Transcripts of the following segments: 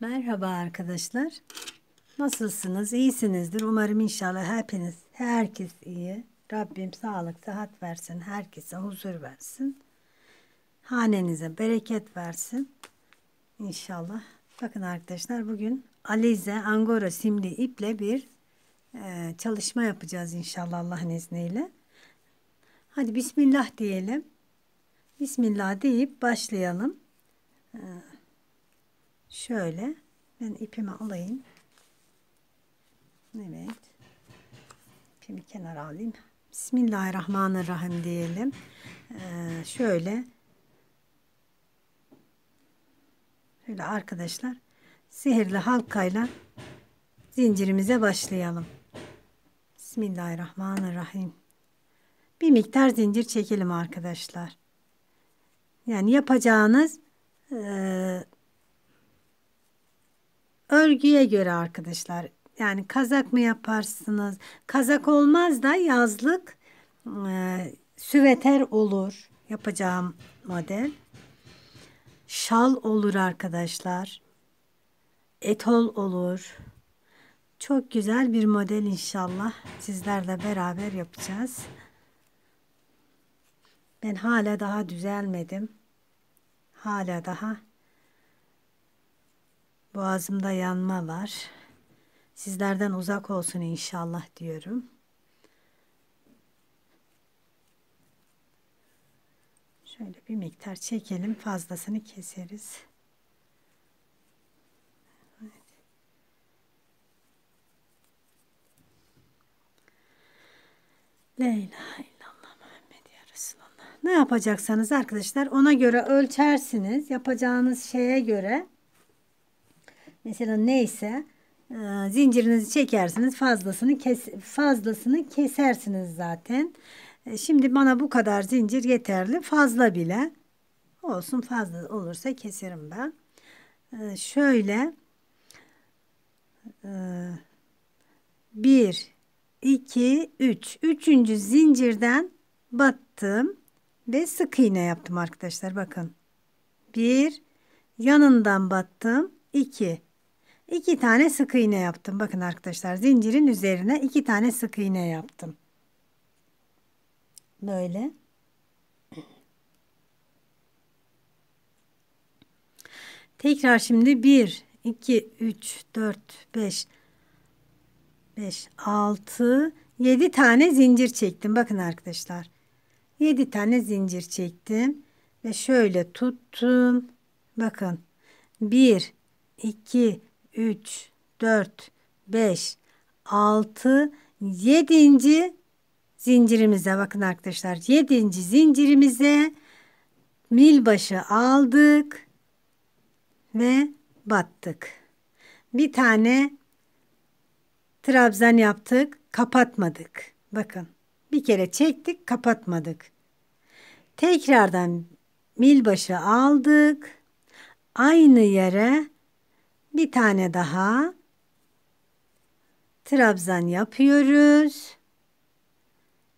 Merhaba arkadaşlar. Nasılsınız? İyisinizdir. Umarım inşallah hepiniz, herkes iyi. Rabbim sağlık, sıhhat versin. Herkese huzur versin. Hanenize bereket versin. İnşallah. Bakın arkadaşlar bugün Alize Angora simli iple bir e, çalışma yapacağız inşallah Allah'ın izniyle. Hadi Bismillah diyelim. Bismillah deyip başlayalım. E, şöyle ben ipimi alayım evet ipimi kenara alayım Bismillahirrahmanirrahim diyelim ee, şöyle şöyle arkadaşlar sihirli halkayla zincirimize başlayalım Bismillahirrahmanirrahim bir miktar zincir çekelim arkadaşlar yani yapacağınız e, örgüye göre arkadaşlar. Yani kazak mı yaparsınız? Kazak olmaz da yazlık e, süveter olur yapacağım model. Şal olur arkadaşlar. Etol olur. Çok güzel bir model inşallah sizlerle beraber yapacağız. Ben hala daha düzelmedim. Hala daha Boğazımda yanma var. Sizlerden uzak olsun inşallah diyorum. Şöyle bir miktar çekelim. Fazlasını keseriz. Leyla, Evet. Leyla ne yapacaksanız arkadaşlar ona göre ölçersiniz. Yapacağınız şeye göre Mesela neyse e, zincirinizi çekersiniz fazlasını kes, fazlasını kesersiniz zaten. E, şimdi bana bu kadar zincir yeterli fazla bile olsun fazla olursa keserim ben. E, şöyle e, 1 2 3 üçüncü zincirden battım ve sık iğne yaptım arkadaşlar bakın. bir yanından battım iki iki tane sık iğne yaptım. Bakın arkadaşlar zincirin üzerine iki tane sık iğne yaptım. Böyle. Tekrar şimdi 1, 2, 3, 4, 5, 5, 6, 7 tane zincir çektim. Bakın arkadaşlar. 7 tane zincir çektim. Ve şöyle tuttum. Bakın. 1, 2, 3, 4, 5, 6, 7. zincirimize bakın arkadaşlar. 7. zincirimize mil başı aldık ve battık. Bir tane trabzan yaptık, kapatmadık. Bakın bir kere çektik, kapatmadık. Tekrardan mil başı aldık. Aynı yere bir tane daha. Trabzan yapıyoruz.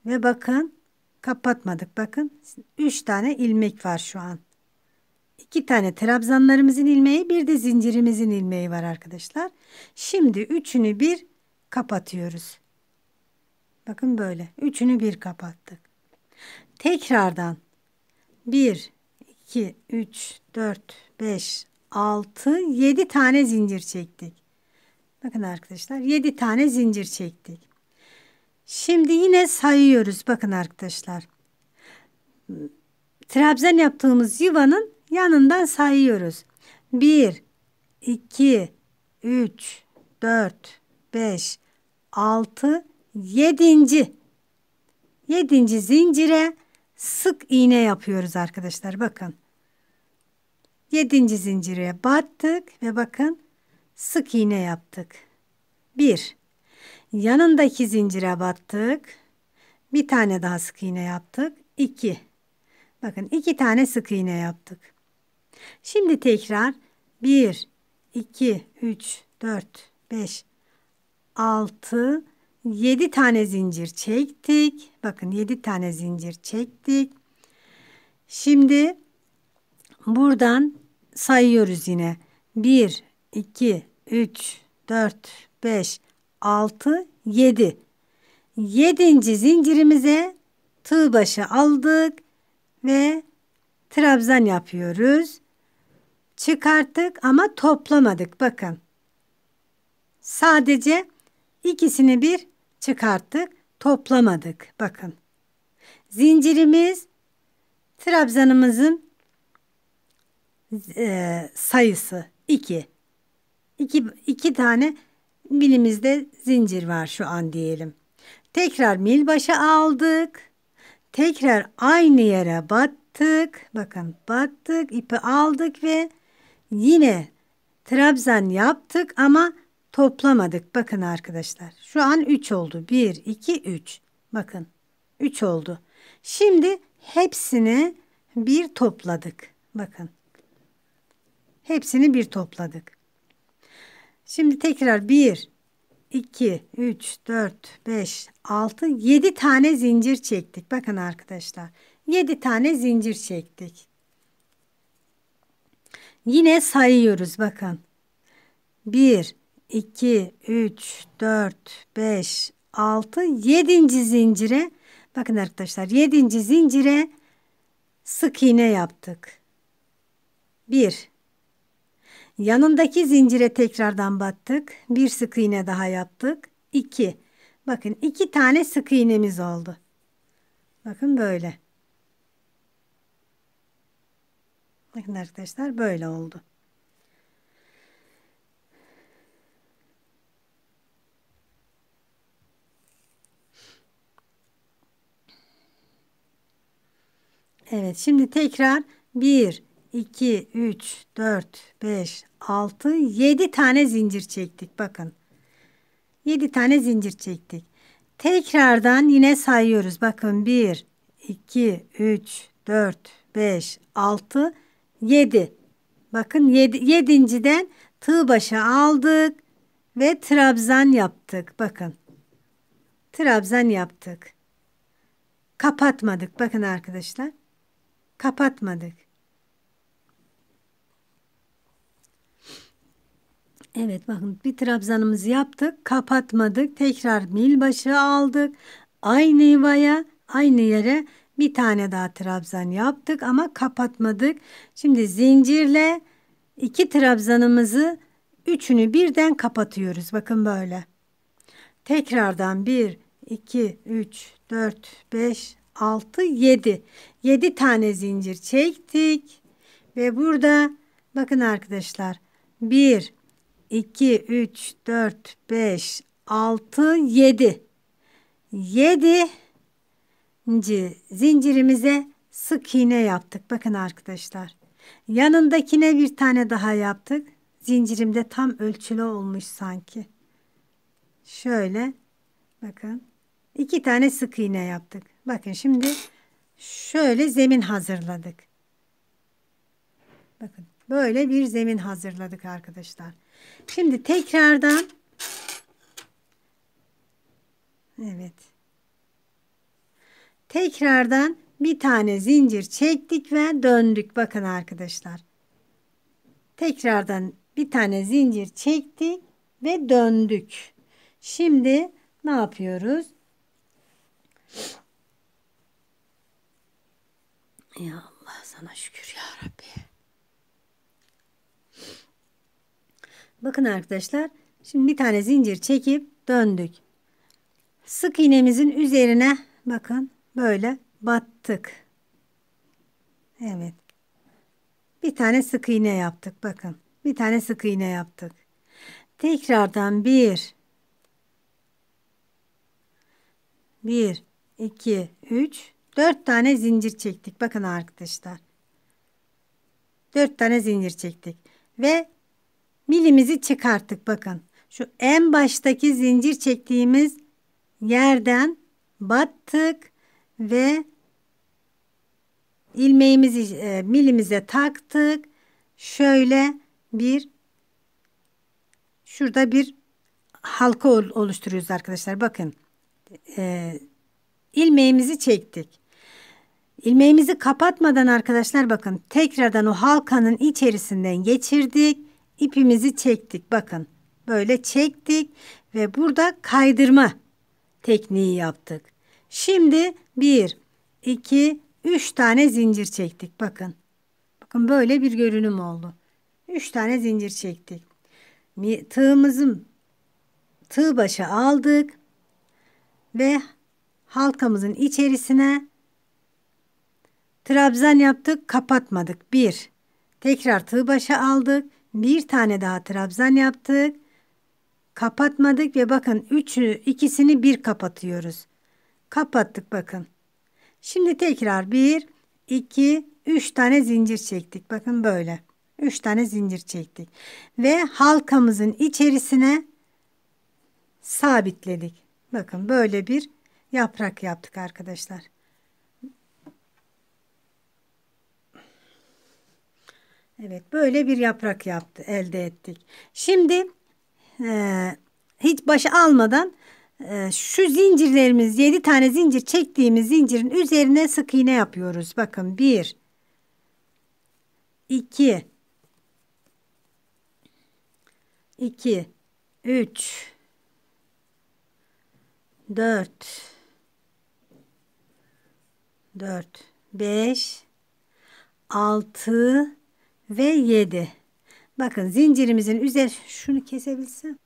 Ve bakın kapatmadık. Bakın 3 tane ilmek var şu an. 2 tane trabzanlarımızın ilmeği bir de zincirimizin ilmeği var arkadaşlar. Şimdi üçünü bir kapatıyoruz. Bakın böyle. Üçünü bir kapattık. Tekrardan 1, 2, 3, 4, 5, 6, 7 tane zincir çektik. Bakın arkadaşlar 7 tane zincir çektik. Şimdi yine sayıyoruz bakın arkadaşlar. Trabzan yaptığımız yuvanın yanından sayıyoruz. 1, 2, 3, 4, 5, 6, 7. 7. zincire sık iğne yapıyoruz arkadaşlar bakın. Yedinci zincire battık ve bakın sık iğne yaptık. Bir. Yanındaki zincire battık. Bir tane daha sık iğne yaptık. İki. Bakın iki tane sık iğne yaptık. Şimdi tekrar bir, iki, üç, dört, beş, altı, yedi tane zincir çektik. Bakın yedi tane zincir çektik. Şimdi buradan sayıyoruz yine. 1, 2, 3, 4, 5, 6, 7. Yedinci zincirimize tığ başı aldık ve trabzan yapıyoruz. Çıkarttık ama toplamadık bakın. Sadece ikisini bir çıkarttık, toplamadık bakın. Zincirimiz trabzanımızın e, sayısı 2. 2 2 tane milimizde zincir var şu an diyelim. Tekrar mil başa aldık. Tekrar aynı yere battık. Bakın battık, ipi aldık ve yine trabzan yaptık ama toplamadık. Bakın arkadaşlar. Şu an 3 oldu. 1 2 3. Bakın 3 oldu. Şimdi hepsini bir topladık. Bakın Hepsini bir topladık. Şimdi tekrar bir, iki, üç, dört, beş, altı, yedi tane zincir çektik. Bakın arkadaşlar yedi tane zincir çektik. Yine sayıyoruz bakın. bir, iki, üç, dört, beş, altı, yedinci zincire bakın arkadaşlar yedinci zincire sık iğne yaptık. Bir. Yanındaki zincire tekrardan battık. Bir sık iğne daha yaptık. İki. Bakın iki tane sık iğnemiz oldu. Bakın böyle. Bakın arkadaşlar böyle oldu. Evet şimdi tekrar bir. 2, 3, 4, 5, 6, 7 tane zincir çektik. Bakın. 7 tane zincir çektik. Tekrardan yine sayıyoruz. Bakın 1, 2, 3, 4, 5, 6, 7. Bakın 7. yedinciden tığ başa aldık ve trabzan yaptık. Bakın. Trabzan yaptık. Kapatmadık. Bakın arkadaşlar. Kapatmadık. Evet bakın bir trabzanımızı yaptık. Kapatmadık. Tekrar mil başı aldık. Aynı yuvaya aynı yere bir tane daha trabzan yaptık ama kapatmadık. Şimdi zincirle iki trabzanımızı üçünü birden kapatıyoruz. Bakın böyle. Tekrardan bir, iki, üç, dört, beş, altı, yedi. Yedi tane zincir çektik. Ve burada bakın arkadaşlar. Bir, 2, 3, 4, 5, 6, 7. 7. Zincirimize sık iğne yaptık. Bakın arkadaşlar. Yanındakine bir tane daha yaptık. Zincirimde tam ölçülü olmuş sanki. Şöyle. Bakın. iki tane sık iğne yaptık. Bakın şimdi şöyle zemin hazırladık. Bakın böyle bir zemin hazırladık arkadaşlar. Şimdi tekrardan Evet. Tekrardan bir tane zincir çektik ve döndük. Bakın arkadaşlar. Tekrardan bir tane zincir çektik ve döndük. Şimdi ne yapıyoruz? Ya Allah sana şükür ya Rabbi. Bakın arkadaşlar şimdi bir tane zincir çekip döndük. Sık iğnemizin üzerine bakın böyle battık. Evet. Bir tane sık iğne yaptık bakın. Bir tane sık iğne yaptık. Tekrardan bir, bir, iki, üç, dört tane zincir çektik. Bakın arkadaşlar. Dört tane zincir çektik. Ve milimizi çıkarttık bakın. Şu en baştaki zincir çektiğimiz yerden battık ve ilmeğimizi e, milimize taktık. Şöyle bir şurada bir halka oluşturuyoruz arkadaşlar. Bakın e, ilmeğimizi çektik. İlmeğimizi kapatmadan arkadaşlar bakın tekrardan o halkanın içerisinden geçirdik ipimizi çektik bakın. Böyle çektik ve burada kaydırma tekniği yaptık. Şimdi bir, iki, üç tane zincir çektik bakın. Bakın böyle bir görünüm oldu. Üç tane zincir çektik. Tığımızın tığ başa aldık ve halkamızın içerisine trabzan yaptık kapatmadık. Bir, tekrar tığ başa aldık bir tane daha trabzan yaptık. Kapatmadık ve bakın üçü ikisini bir kapatıyoruz. Kapattık bakın. Şimdi tekrar bir, iki, üç tane zincir çektik. Bakın böyle. Üç tane zincir çektik. Ve halkamızın içerisine sabitledik. Bakın böyle bir yaprak yaptık arkadaşlar. Evet böyle bir yaprak yaptı elde ettik. Şimdi e, hiç başa almadan e, şu zincirlerimiz 7 tane zincir çektiğimiz zincirin üzerine sık iğne yapıyoruz. Bakın 1 2 2 3 4 4 5 6 ve 7. Bakın zincirimizin üzeri şunu kesebilsem.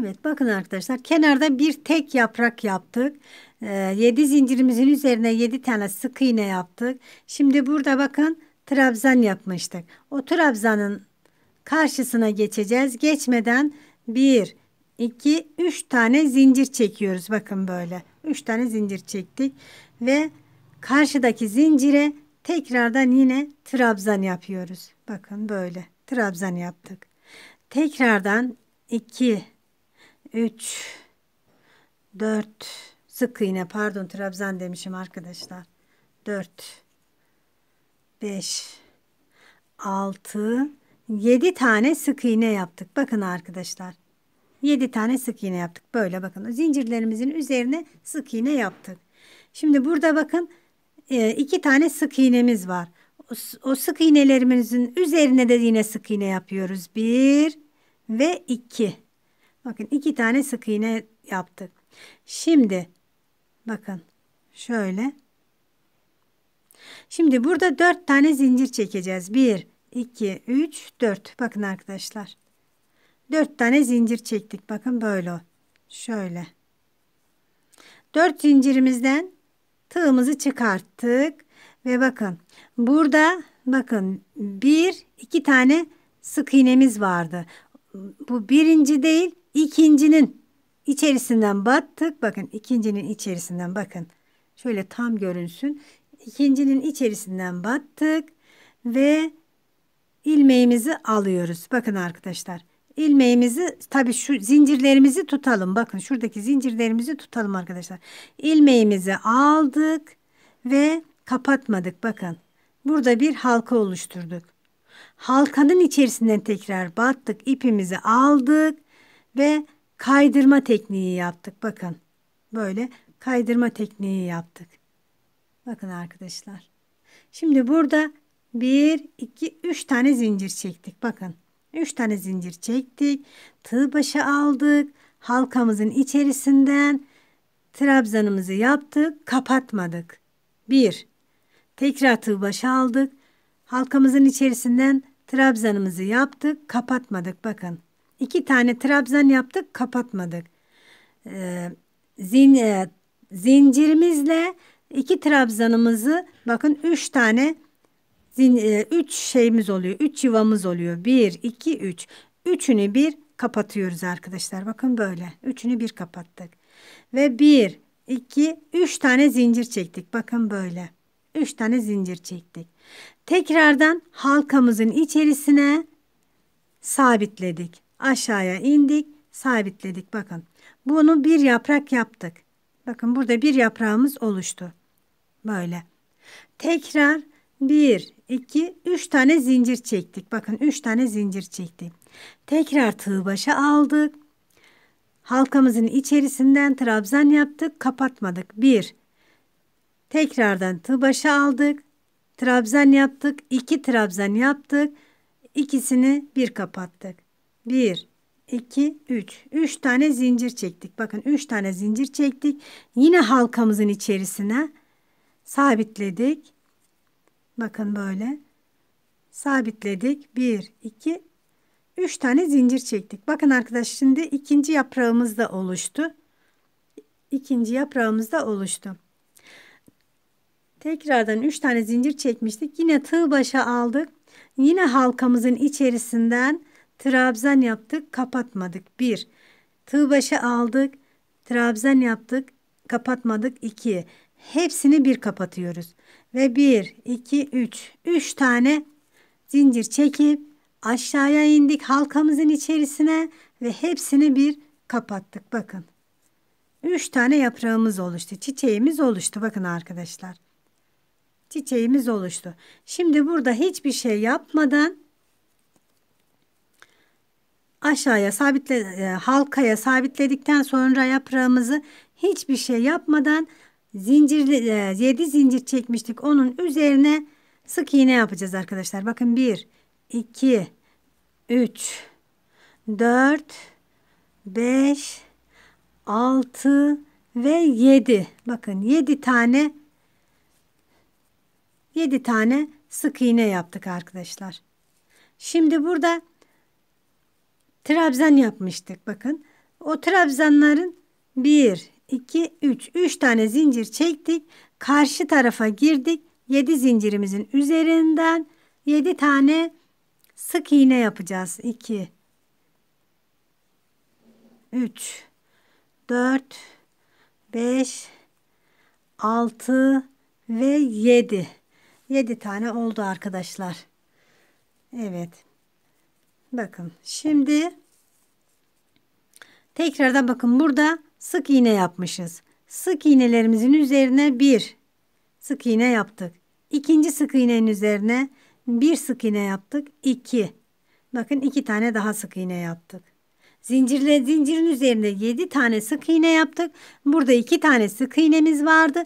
Evet bakın arkadaşlar kenarda bir tek yaprak yaptık. Ee, zincirimizin üzerine 7 tane sık iğne yaptık. Şimdi burada bakın trabzan yapmıştık. O trabzanın karşısına geçeceğiz. Geçmeden 1, 2, 3 tane zincir çekiyoruz. Bakın böyle. 3 tane zincir çektik. Ve karşıdaki zincire Tekrardan yine trabzan yapıyoruz. Bakın böyle trabzan yaptık. Tekrardan 2 3 4 sık iğne pardon trabzan demişim arkadaşlar. 4 5 6 7 tane sık iğne yaptık. Bakın arkadaşlar. 7 tane sık iğne yaptık. Böyle bakın zincirlerimizin üzerine sık iğne yaptık. Şimdi burada bakın e, iki tane sık iğnemiz var. o sık iğnelerimizin üzerine de yine sık iğne yapıyoruz. Bir ve iki. Bakın iki tane sık iğne yaptık. Şimdi bakın şöyle. Şimdi burada dört tane zincir çekeceğiz. Bir, iki, üç, dört. Bakın arkadaşlar. Dört tane zincir çektik. Bakın böyle. Şöyle. Dört zincirimizden Tığımızı çıkarttık ve bakın burada bakın bir iki tane sık iğnemiz vardı. Bu birinci değil ikincinin içerisinden battık. Bakın ikincinin içerisinden bakın. Şöyle tam görünsün. ikincinin içerisinden battık ve ilmeğimizi alıyoruz. Bakın arkadaşlar ilmeğimizi tabii şu zincirlerimizi tutalım. Bakın şuradaki zincirlerimizi tutalım arkadaşlar. İlmeğimizi aldık ve kapatmadık. Bakın burada bir halka oluşturduk. Halkanın içerisinden tekrar battık. ipimizi aldık ve kaydırma tekniği yaptık. Bakın böyle kaydırma tekniği yaptık. Bakın arkadaşlar. Şimdi burada 1, 2, 3 tane zincir çektik. Bakın 3 tane zincir çektik. Tığ başı aldık. Halkamızın içerisinden trabzanımızı yaptık. Kapatmadık. 1. Tekrar tığ başı aldık. Halkamızın içerisinden trabzanımızı yaptık. Kapatmadık. Bakın. 2 tane trabzan yaptık. Kapatmadık. Ee, zin, e, zincirimizle iki trabzanımızı bakın 3 tane zin, e, üç şeyimiz oluyor. Üç yuvamız oluyor. Bir, iki, üç. Üçünü bir kapatıyoruz arkadaşlar. Bakın böyle. Üçünü bir kapattık. Ve bir, iki, üç tane zincir çektik. Bakın böyle. Üç tane zincir çektik. Tekrardan halkamızın içerisine sabitledik. Aşağıya indik. Sabitledik. Bakın. Bunu bir yaprak yaptık. Bakın burada bir yaprağımız oluştu. Böyle. Tekrar bir, 2, 3 tane zincir çektik. Bakın 3 tane zincir çektik. Tekrar tığ başa aldık. Halkamızın içerisinden trabzan yaptık. Kapatmadık. 1, tekrardan tığ başa aldık. Trabzan yaptık. 2 trabzan yaptık. İkisini bir kapattık. 1, 2, 3. 3 tane zincir çektik. Bakın 3 tane zincir çektik. Yine halkamızın içerisine sabitledik. Bakın böyle. Sabitledik. 1, 2, 3 tane zincir çektik. Bakın arkadaş şimdi ikinci yaprağımız da oluştu. İkinci yaprağımız da oluştu. Tekrardan 3 tane zincir çekmiştik. Yine tığ başa aldık. Yine halkamızın içerisinden trabzan yaptık. Kapatmadık. 1. Tığ başa aldık. Trabzan yaptık. Kapatmadık. 2 hepsini bir kapatıyoruz. Ve bir iki üç üç tane zincir çekip aşağıya indik halkamızın içerisine ve hepsini bir kapattık. Bakın. üç tane yaprağımız oluştu. Çiçeğimiz oluştu. Bakın arkadaşlar. Çiçeğimiz oluştu. Şimdi burada hiçbir şey yapmadan aşağıya sabitle e, halkaya sabitledikten sonra yaprağımızı hiçbir şey yapmadan zincirli e, 7 zincir çekmiştik. Onun üzerine sık iğne yapacağız arkadaşlar. Bakın 1 2 3 4 5 6 ve 7. Bakın 7 tane 7 tane sık iğne yaptık arkadaşlar. Şimdi burada trabzan yapmıştık bakın. O trabzanların 1 2, 3. 3 tane zincir çektik. Karşı tarafa girdik. 7 zincirimizin üzerinden 7 tane sık iğne yapacağız. 2, 3, 4, 5, 6 ve 7. 7 tane oldu arkadaşlar. Evet. Bakın şimdi tekrardan bakın burada Sık iğne yapmışız. Sık iğnelerimizin üzerine bir sık iğne yaptık. İkinci sık iğnenin üzerine bir sık iğne yaptık. İki. Bakın iki tane daha sık iğne yaptık. Zincirle zincirin üzerinde yedi tane sık iğne yaptık. Burada iki tane sık iğnemiz vardı.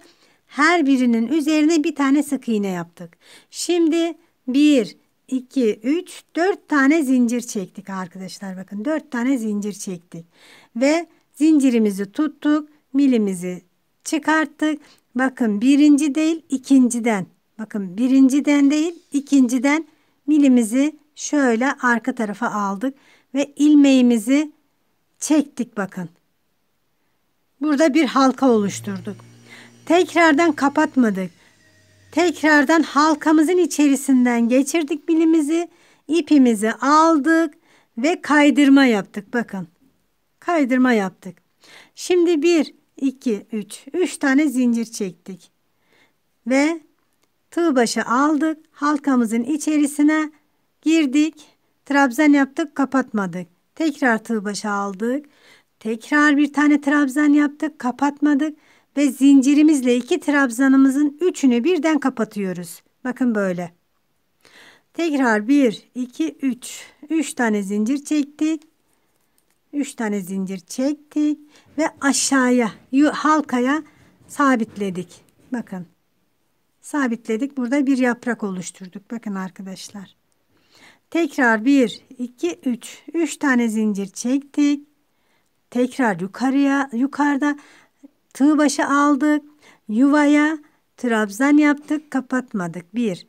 Her birinin üzerine bir tane sık iğne yaptık. Şimdi bir, iki, üç, dört tane zincir çektik arkadaşlar. Bakın dört tane zincir çektik. Ve Zincirimizi tuttuk. Milimizi çıkarttık. Bakın birinci değil ikinciden. Bakın birinciden değil ikinciden milimizi şöyle arka tarafa aldık. Ve ilmeğimizi çektik bakın. Burada bir halka oluşturduk. Tekrardan kapatmadık. Tekrardan halkamızın içerisinden geçirdik milimizi, ipimizi aldık ve kaydırma yaptık. Bakın kaydırma yaptık. Şimdi 1, 2, 3. 3 tane zincir çektik. Ve tığ başı aldık. Halkamızın içerisine girdik. Trabzan yaptık kapatmadık. Tekrar tığ başı aldık. Tekrar bir tane trabzan yaptık kapatmadık. Ve zincirimizle iki trabzanımızın üçünü birden kapatıyoruz. Bakın böyle. Tekrar 1, 2, 3. 3 tane zincir çektik. 3 tane zincir çektik ve aşağıya halkaya sabitledik. Bakın sabitledik. Burada bir yaprak oluşturduk. Bakın arkadaşlar. Tekrar 1, 2, 3. 3 tane zincir çektik. Tekrar yukarıya, yukarıda tığ başı aldık. Yuvaya trabzan yaptık. Kapatmadık. 1,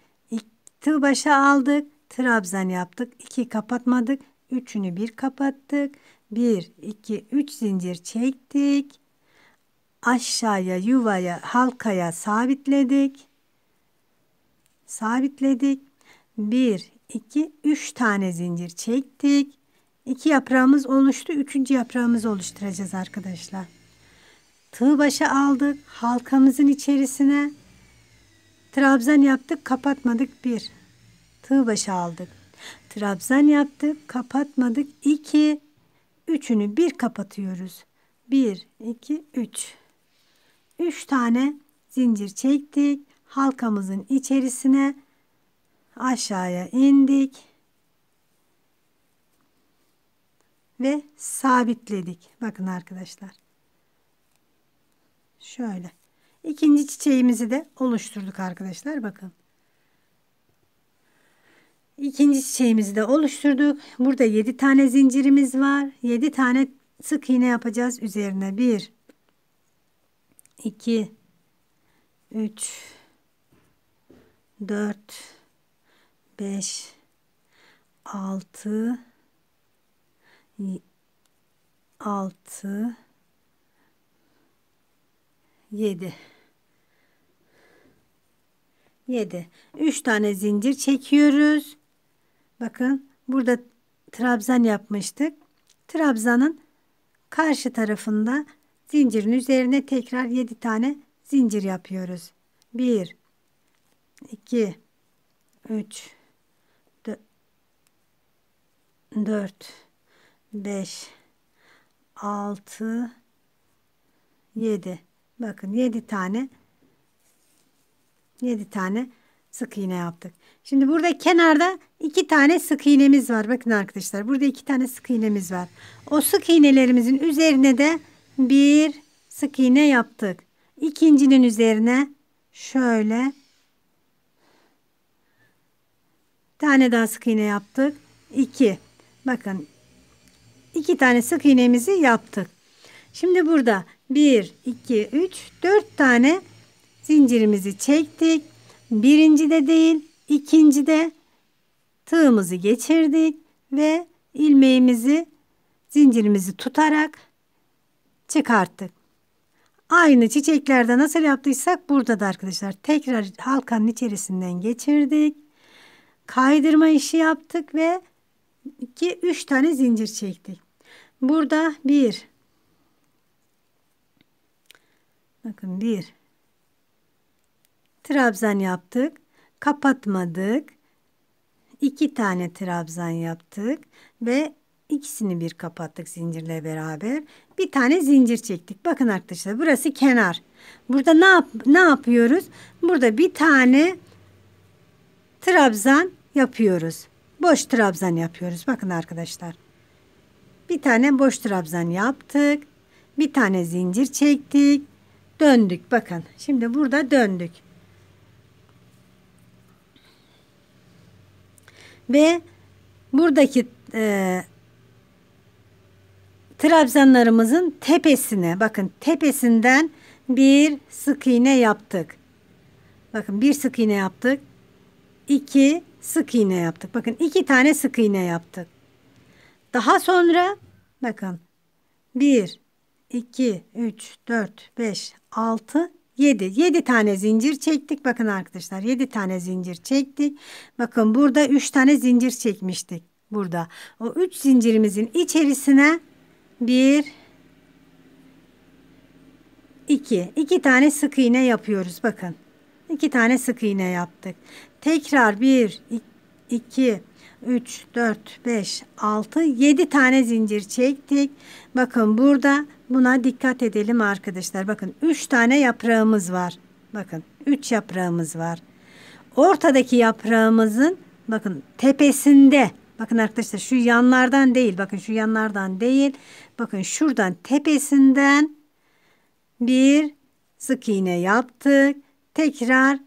tığ başı aldık. Trabzan yaptık. 2 kapatmadık. Üçünü bir kapattık. 1, 2, 3 zincir çektik. Aşağıya, yuvaya, halkaya sabitledik. Sabitledik. 1, 2, 3 tane zincir çektik. 2 yaprağımız oluştu. 3. yaprağımızı oluşturacağız arkadaşlar. Tığ başa aldık. Halkamızın içerisine trabzan yaptık. Kapatmadık. 1. Tığ başa aldık. Trabzan yaptık. Kapatmadık. 2. Üçünü bir kapatıyoruz. Bir, iki, üç. Üç tane zincir çektik. Halkamızın içerisine aşağıya indik. Ve sabitledik. Bakın arkadaşlar. Şöyle. İkinci çiçeğimizi de oluşturduk arkadaşlar. Bakın. İkinci çiçeğimizi de oluşturduk. Burada 7 tane zincirimiz var. 7 tane sık iğne yapacağız üzerine. 1 2 3 4 5 6 6 7 7 3 tane zincir çekiyoruz Bakın burada trabzan yapmıştık. Trabzanın karşı tarafında zincirin üzerine tekrar 7 tane zincir yapıyoruz. 1 2 3 4 5 6 7 bakın 7 tane 7 tane sık iğne yaptık. Şimdi burada kenarda iki tane sık iğnemiz var. Bakın arkadaşlar burada iki tane sık iğnemiz var. O sık iğnelerimizin üzerine de bir sık iğne yaptık. İkincinin üzerine şöyle tane daha sık iğne yaptık. İki. Bakın iki tane sık iğnemizi yaptık. Şimdi burada bir, iki, üç, dört tane zincirimizi çektik. Birinci de değil, İkincide tığımızı geçirdik ve ilmeğimizi zincirimizi tutarak çıkarttık. Aynı çiçeklerde nasıl yaptıysak burada da arkadaşlar tekrar halkanın içerisinden geçirdik. Kaydırma işi yaptık ve 2 3 tane zincir çektik. Burada 1 Bakın 1 trabzan yaptık kapatmadık. İki tane trabzan yaptık ve ikisini bir kapattık zincirle beraber. Bir tane zincir çektik. Bakın arkadaşlar burası kenar. Burada ne, yap ne yapıyoruz? Burada bir tane trabzan yapıyoruz. Boş trabzan yapıyoruz. Bakın arkadaşlar. Bir tane boş trabzan yaptık. Bir tane zincir çektik. Döndük bakın. Şimdi burada döndük. Ve buradaki e, trabzanlarımızın tepesine bakın tepesinden bir sık iğne yaptık. Bakın bir sık iğne yaptık. İki sık iğne yaptık. Bakın iki tane sık iğne yaptık. Daha sonra bakın bir, iki, üç, dört, beş, altı. 7. 7 tane zincir çektik. Bakın arkadaşlar 7 tane zincir çektik. Bakın burada 3 tane zincir çekmiştik. Burada. O 3 zincirimizin içerisine 1 2. 2 tane sık iğne yapıyoruz. Bakın. 2 tane sık iğne yaptık. Tekrar 1 2 3, 4, 5, 6, 7 tane zincir çektik. Bakın burada buna dikkat edelim arkadaşlar. Bakın 3 tane yaprağımız var. Bakın 3 yaprağımız var. Ortadaki yaprağımızın bakın tepesinde Bakın arkadaşlar şu yanlardan değil. Bakın şu yanlardan değil. Bakın şuradan tepesinden bir sık iğne yaptık. Tekrar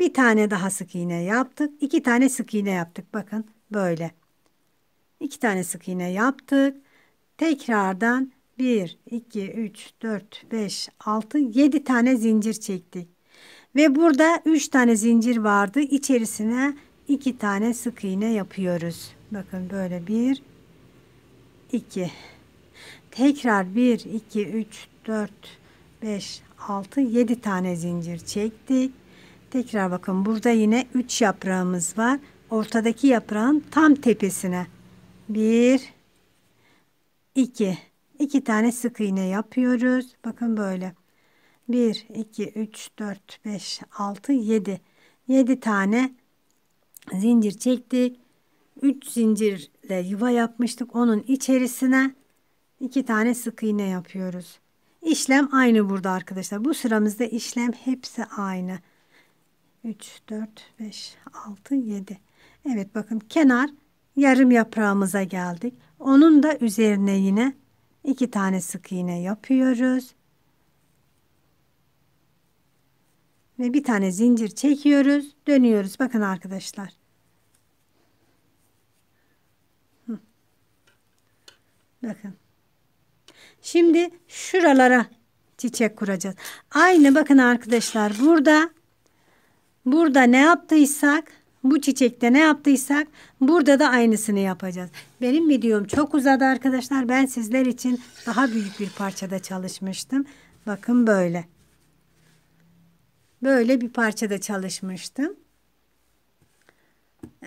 bir tane daha sık iğne yaptık. İki tane sık iğne yaptık. Bakın böyle. İki tane sık iğne yaptık. Tekrardan 1, 2, 3, 4, 5, 6, 7 tane zincir çektik. Ve burada 3 tane zincir vardı. İçerisine 2 tane sık iğne yapıyoruz. Bakın böyle 1, 2. Tekrar 1, 2, 3, 4, 5, 6, 7 tane zincir çektik. Tekrar bakın burada yine 3 yaprağımız var ortadaki yaprağın tam tepesine bir iki iki tane sık iğne yapıyoruz. Bakın böyle. bir iki üç dört beş altı yedi yedi tane zincir çektik. Üç zincirle yuva yapmıştık. Onun içerisine iki tane sık iğne yapıyoruz. İşlem aynı burada arkadaşlar. Bu sıramızda işlem hepsi aynı. 3 4 5 6 7 Evet bakın kenar yarım yaprağımıza geldik. Onun da üzerine yine iki tane sık iğne yapıyoruz. Ve bir tane zincir çekiyoruz. Dönüyoruz. Bakın arkadaşlar. Bakın. Şimdi şuralara çiçek kuracağız. Aynı bakın arkadaşlar burada burada ne yaptıysak bu çiçekte ne yaptıysak burada da aynısını yapacağız. Benim videom çok uzadı arkadaşlar. Ben sizler için daha büyük bir parçada çalışmıştım. Bakın böyle. Böyle bir parçada çalışmıştım.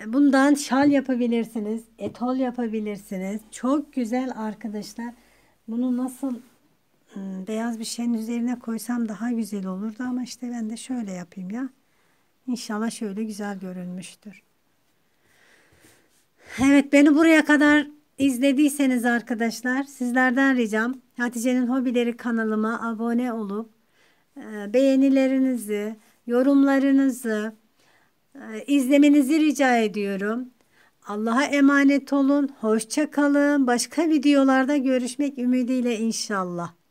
Bundan şal yapabilirsiniz. Etol yapabilirsiniz. Çok güzel arkadaşlar. Bunu nasıl hmm, beyaz bir şeyin üzerine koysam daha güzel olurdu ama işte ben de şöyle yapayım ya. İnşallah şöyle güzel görünmüştür. Evet beni buraya kadar izlediyseniz arkadaşlar sizlerden ricam Hatice'nin hobileri kanalıma abone olup e, beğenilerinizi, yorumlarınızı e, izlemenizi rica ediyorum. Allah'a emanet olun. Hoşça kalın. Başka videolarda görüşmek ümidiyle inşallah.